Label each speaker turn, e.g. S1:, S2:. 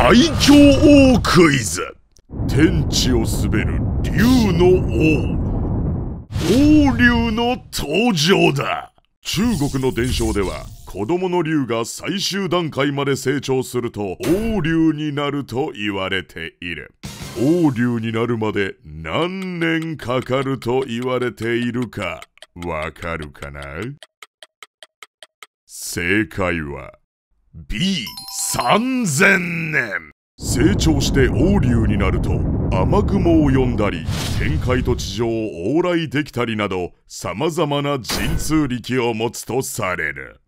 S1: 最強王クイズ天地を滑る
S2: 竜の王王竜の登場だ中
S3: 国の伝承では子供の竜が最終段階まで成長すると王竜になると言われている王竜になるまで何年かかると言われているかわかるかな正解は B3000 年成長して横龍になると雨雲を呼んだり天界と地上を往来できたりなど様々な神通力を持つとされる